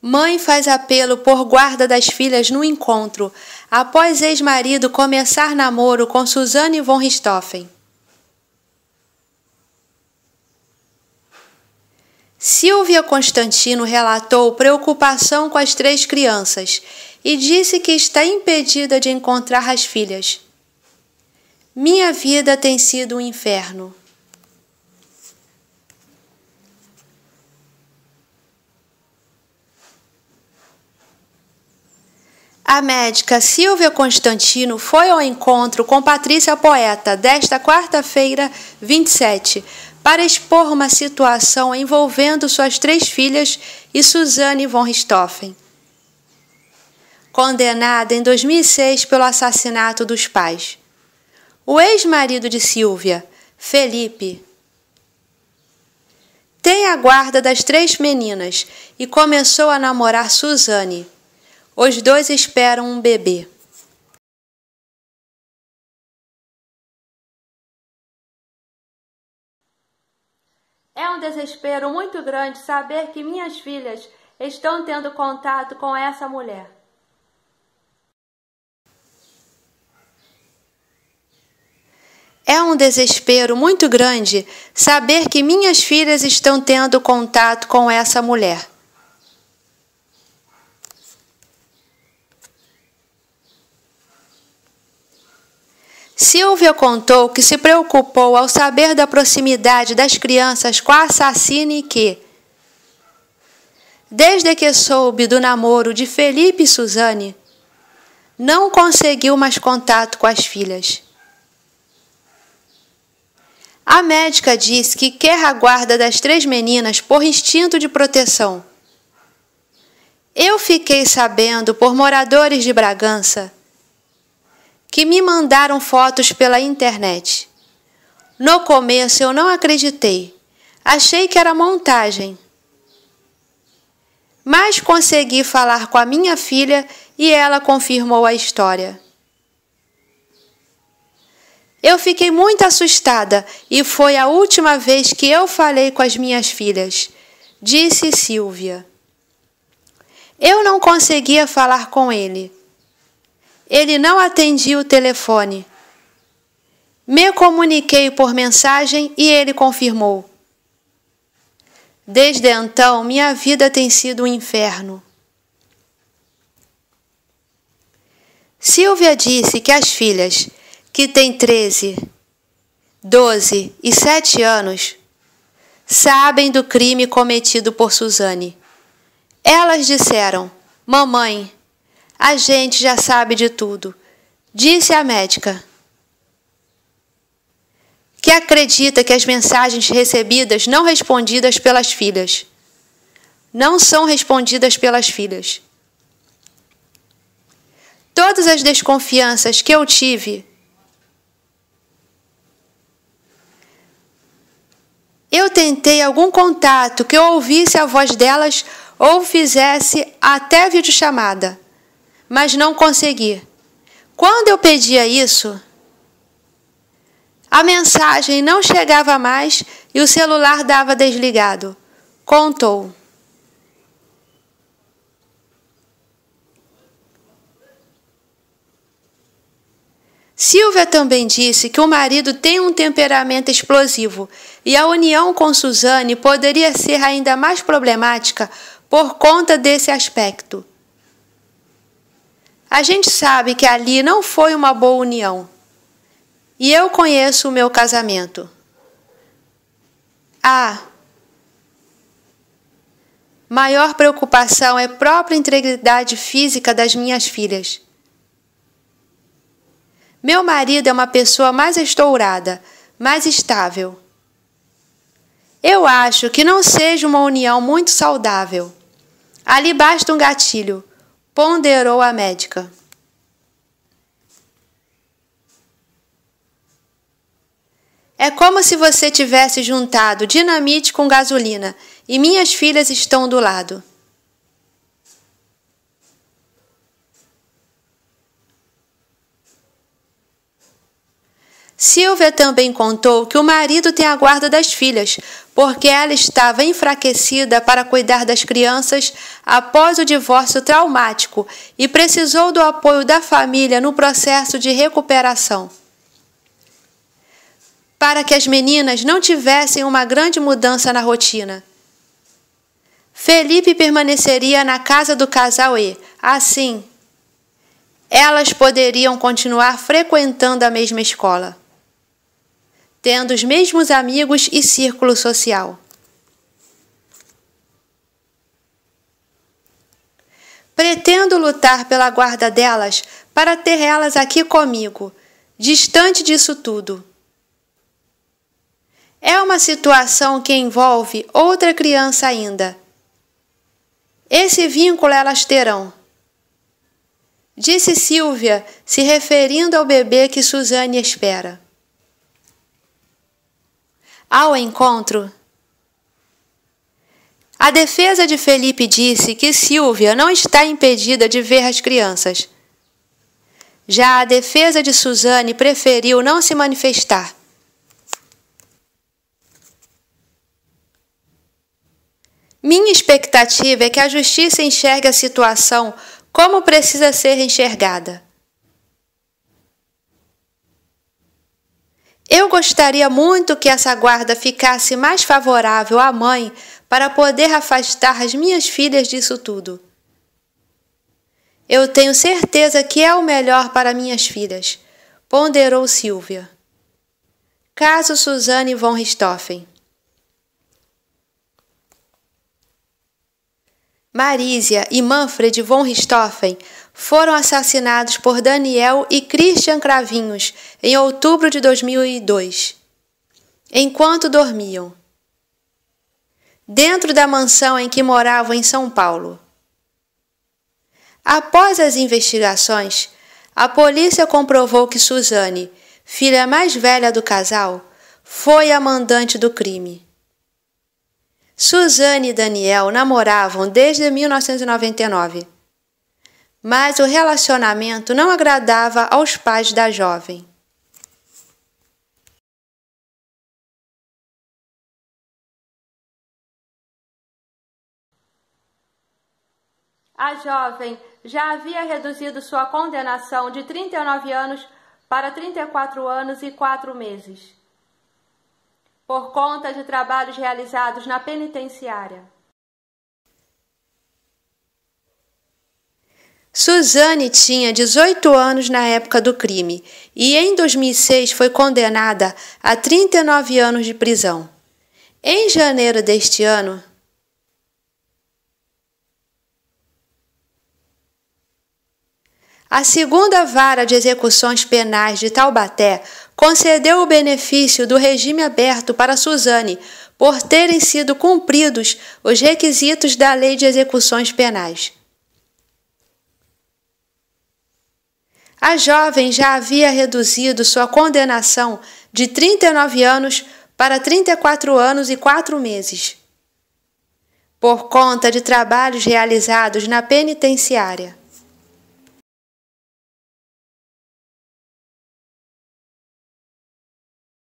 Mãe faz apelo por guarda das filhas no encontro, após ex-marido começar namoro com Suzane von Richthofen. Silvia Constantino relatou preocupação com as três crianças e disse que está impedida de encontrar as filhas. Minha vida tem sido um inferno. A médica Silvia Constantino foi ao encontro com Patrícia Poeta desta quarta-feira, 27, para expor uma situação envolvendo suas três filhas e Suzane von Richthofen. Condenada em 2006 pelo assassinato dos pais. O ex-marido de Silvia, Felipe, tem a guarda das três meninas e começou a namorar Suzane os dois esperam um bebê. É um desespero muito grande saber que minhas filhas estão tendo contato com essa mulher. É um desespero muito grande saber que minhas filhas estão tendo contato com essa mulher. Silvia contou que se preocupou ao saber da proximidade das crianças com a assassina e que, desde que soube do namoro de Felipe e Suzane, não conseguiu mais contato com as filhas. A médica disse que quer a guarda das três meninas por instinto de proteção. Eu fiquei sabendo por moradores de Bragança que me mandaram fotos pela internet. No começo eu não acreditei, achei que era montagem. Mas consegui falar com a minha filha e ela confirmou a história. Eu fiquei muito assustada e foi a última vez que eu falei com as minhas filhas, disse Silvia. Eu não conseguia falar com ele. Ele não atendia o telefone. Me comuniquei por mensagem e ele confirmou. Desde então, minha vida tem sido um inferno. Silvia disse que as filhas, que têm 13, 12 e 7 anos, sabem do crime cometido por Suzane. Elas disseram: Mamãe, a gente já sabe de tudo, disse a médica. Que acredita que as mensagens recebidas não respondidas pelas filhas não são respondidas pelas filhas. Todas as desconfianças que eu tive, eu tentei algum contato que eu ouvisse a voz delas ou fizesse até videochamada. chamada mas não consegui. Quando eu pedia isso, a mensagem não chegava mais e o celular dava desligado. Contou. Silvia também disse que o marido tem um temperamento explosivo e a união com Suzane poderia ser ainda mais problemática por conta desse aspecto. A gente sabe que ali não foi uma boa união. E eu conheço o meu casamento. A maior preocupação é a própria integridade física das minhas filhas. Meu marido é uma pessoa mais estourada, mais estável. Eu acho que não seja uma união muito saudável. Ali basta um gatilho Ponderou a médica. É como se você tivesse juntado dinamite com gasolina e minhas filhas estão do lado. Silvia também contou que o marido tem a guarda das filhas, porque ela estava enfraquecida para cuidar das crianças após o divórcio traumático e precisou do apoio da família no processo de recuperação. Para que as meninas não tivessem uma grande mudança na rotina. Felipe permaneceria na casa do casal E. Assim, elas poderiam continuar frequentando a mesma escola tendo os mesmos amigos e círculo social. Pretendo lutar pela guarda delas para ter elas aqui comigo, distante disso tudo. É uma situação que envolve outra criança ainda. Esse vínculo elas terão. Disse Silvia, se referindo ao bebê que Suzane espera ao encontro. A defesa de Felipe disse que Silvia não está impedida de ver as crianças. Já a defesa de Suzane preferiu não se manifestar. Minha expectativa é que a justiça enxergue a situação como precisa ser enxergada. Eu gostaria muito que essa guarda ficasse mais favorável à mãe para poder afastar as minhas filhas disso tudo. Eu tenho certeza que é o melhor para minhas filhas, ponderou Silvia. Caso Suzane von Richthofen. Marísia e Manfred von Richthofen foram assassinados por Daniel e Christian Cravinhos em outubro de 2002, enquanto dormiam. Dentro da mansão em que moravam em São Paulo. Após as investigações, a polícia comprovou que Suzane, filha mais velha do casal, foi a mandante do crime. Suzane e Daniel namoravam desde 1999, mas o relacionamento não agradava aos pais da jovem. A jovem já havia reduzido sua condenação de 39 anos para 34 anos e 4 meses por conta de trabalhos realizados na penitenciária. Suzane tinha 18 anos na época do crime e em 2006 foi condenada a 39 anos de prisão. Em janeiro deste ano, a segunda vara de execuções penais de Taubaté concedeu o benefício do regime aberto para Suzane por terem sido cumpridos os requisitos da Lei de Execuções Penais. A jovem já havia reduzido sua condenação de 39 anos para 34 anos e 4 meses, por conta de trabalhos realizados na penitenciária.